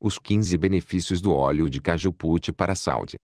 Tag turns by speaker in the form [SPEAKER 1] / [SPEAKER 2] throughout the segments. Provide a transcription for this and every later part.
[SPEAKER 1] Os 15 benefícios do óleo de cajupute para a saúde.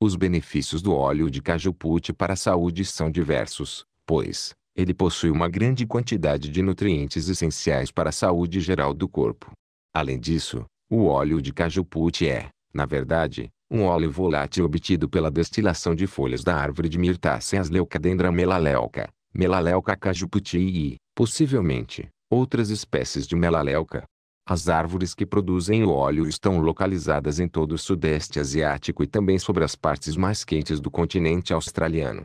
[SPEAKER 1] Os benefícios do óleo de cajupute para a saúde são diversos, pois ele possui uma grande quantidade de nutrientes essenciais para a saúde geral do corpo. Além disso, o óleo de cajupute é, na verdade, um óleo volátil obtido pela destilação de folhas da árvore de mirtáceas Leucadendra melaleuca, Melaleuca cajuputi e, possivelmente, outras espécies de melaleuca. As árvores que produzem o óleo estão localizadas em todo o Sudeste Asiático e também sobre as partes mais quentes do continente australiano.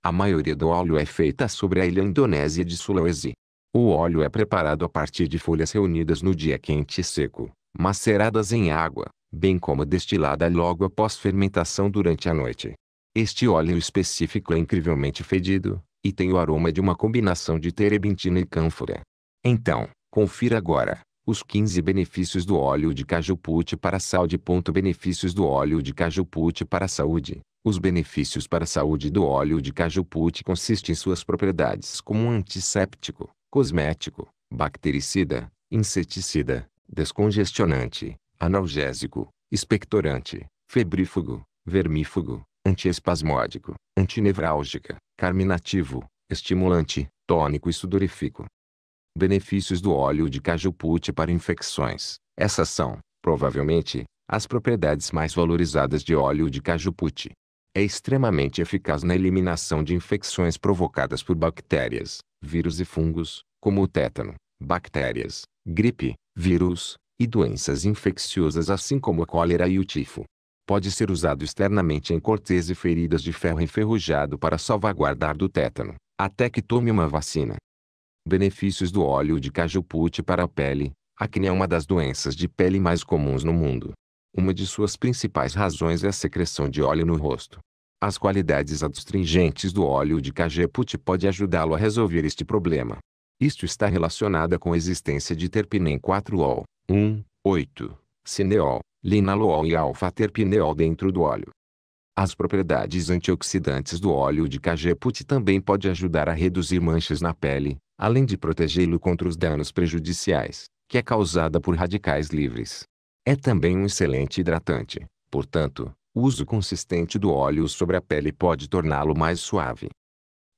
[SPEAKER 1] A maioria do óleo é feita sobre a ilha indonésia de Sulawesi. O óleo é preparado a partir de folhas reunidas no dia quente e seco, maceradas em água, bem como destilada logo após fermentação durante a noite. Este óleo específico é incrivelmente fedido, e tem o aroma de uma combinação de terebintina e cânfora. Então, confira agora, os 15 benefícios do óleo de caju put para a saúde. Benefícios do óleo de caju put para a saúde. Os benefícios para a saúde do óleo de caju put consistem em suas propriedades como um antisséptico, cosmético, bactericida, inseticida, descongestionante, analgésico, expectorante, febrífugo, vermífugo, antiespasmódico, antinevrálgica, carminativo, estimulante, tônico e sudorífico. Benefícios do óleo de caju para infecções. Essas são, provavelmente, as propriedades mais valorizadas de óleo de caju É extremamente eficaz na eliminação de infecções provocadas por bactérias, vírus e fungos, como o tétano, bactérias, gripe, vírus, e doenças infecciosas assim como a cólera e o tifo. Pode ser usado externamente em cortes e feridas de ferro enferrujado para salvaguardar do tétano, até que tome uma vacina. Benefícios do óleo de caju para a pele. Acne é uma das doenças de pele mais comuns no mundo. Uma de suas principais razões é a secreção de óleo no rosto. As qualidades adstringentes do óleo de cajeput pode ajudá-lo a resolver este problema. Isto está relacionado com a existência de terpinem 4-ol, 18 cineol, linalool e alfa-terpineol dentro do óleo. As propriedades antioxidantes do óleo de cajeput também pode ajudar a reduzir manchas na pele, além de protegê-lo contra os danos prejudiciais, que é causada por radicais livres. É também um excelente hidratante, portanto, o uso consistente do óleo sobre a pele pode torná-lo mais suave.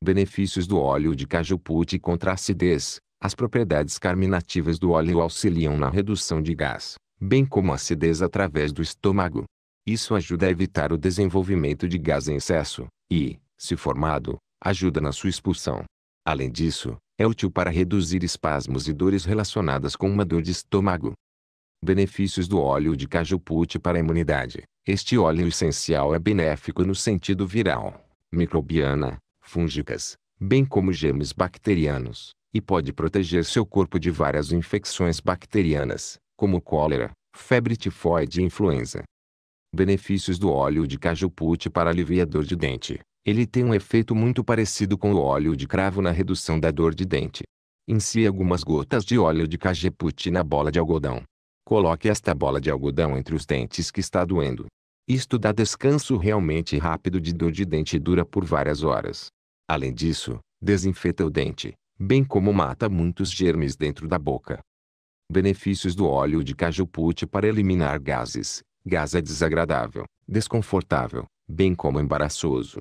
[SPEAKER 1] Benefícios do óleo de cajupute contra a acidez. As propriedades carminativas do óleo auxiliam na redução de gás, bem como a acidez através do estômago. Isso ajuda a evitar o desenvolvimento de gás em excesso e, se formado, ajuda na sua expulsão. Além disso, é útil para reduzir espasmos e dores relacionadas com uma dor de estômago. Benefícios do óleo de cajuput para a imunidade. Este óleo essencial é benéfico no sentido viral, microbiana, fúngicas, bem como germes bacterianos, e pode proteger seu corpo de várias infecções bacterianas, como cólera, febre tifoide e influenza. Benefícios do óleo de caju put para aliviador de dente. Ele tem um efeito muito parecido com o óleo de cravo na redução da dor de dente. Ensie algumas gotas de óleo de cajeputi na bola de algodão. Coloque esta bola de algodão entre os dentes que está doendo. Isto dá descanso realmente rápido de dor de dente e dura por várias horas. Além disso, desinfeta o dente, bem como mata muitos germes dentro da boca. Benefícios do óleo de cajupute para eliminar gases. Gás é desagradável, desconfortável, bem como embaraçoso.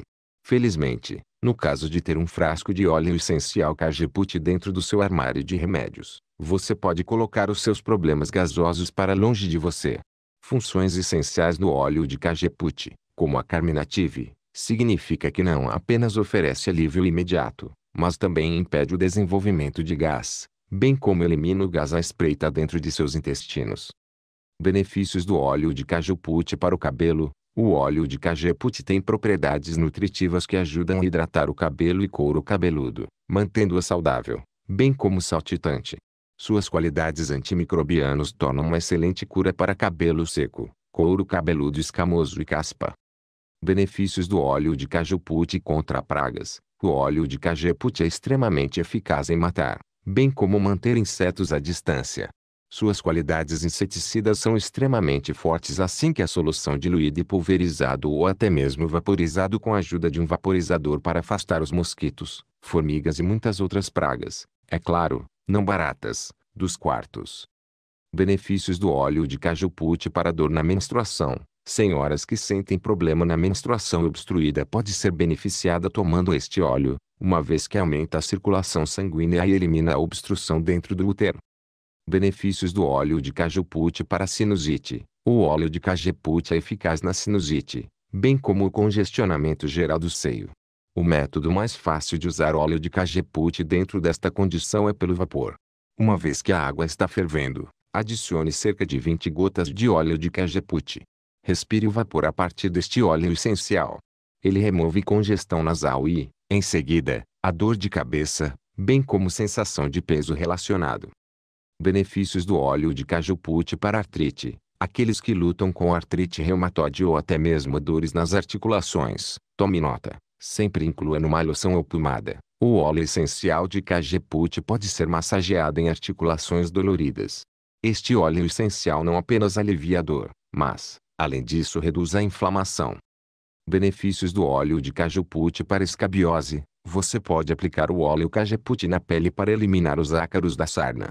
[SPEAKER 1] Felizmente, no caso de ter um frasco de óleo essencial Kajiput dentro do seu armário de remédios, você pode colocar os seus problemas gasosos para longe de você. Funções essenciais do óleo de Kajiput, como a carminative, significa que não apenas oferece alívio imediato, mas também impede o desenvolvimento de gás, bem como elimina o gás à espreita dentro de seus intestinos. Benefícios do óleo de cajupute para o cabelo. O óleo de cajeput tem propriedades nutritivas que ajudam a hidratar o cabelo e couro cabeludo, mantendo-o saudável, bem como saltitante. Suas qualidades antimicrobianas tornam uma excelente cura para cabelo seco, couro cabeludo escamoso e caspa. Benefícios do óleo de cajeput contra pragas. O óleo de cajeput é extremamente eficaz em matar, bem como manter insetos à distância, suas qualidades inseticidas são extremamente fortes assim que a solução diluída e pulverizado ou até mesmo vaporizado com a ajuda de um vaporizador para afastar os mosquitos, formigas e muitas outras pragas, é claro, não baratas, dos quartos. Benefícios do óleo de cajupute para dor na menstruação. Senhoras que sentem problema na menstruação obstruída pode ser beneficiada tomando este óleo, uma vez que aumenta a circulação sanguínea e elimina a obstrução dentro do útero. Benefícios do óleo de cajepute para sinusite. O óleo de cajepute é eficaz na sinusite, bem como o congestionamento geral do seio. O método mais fácil de usar óleo de cajepute dentro desta condição é pelo vapor. Uma vez que a água está fervendo, adicione cerca de 20 gotas de óleo de cajepute. Respire o vapor a partir deste óleo essencial. Ele remove congestão nasal e, em seguida, a dor de cabeça, bem como sensação de peso relacionado. Benefícios do óleo de cajuput para artrite. Aqueles que lutam com artrite reumatoide ou até mesmo dores nas articulações, tome nota. Sempre inclua numa loção ou pomada. O óleo essencial de cajuput pode ser massageado em articulações doloridas. Este óleo essencial não apenas alivia a dor, mas, além disso, reduz a inflamação. Benefícios do óleo de cajuput para escabiose. Você pode aplicar o óleo cajuput na pele para eliminar os ácaros da sarna.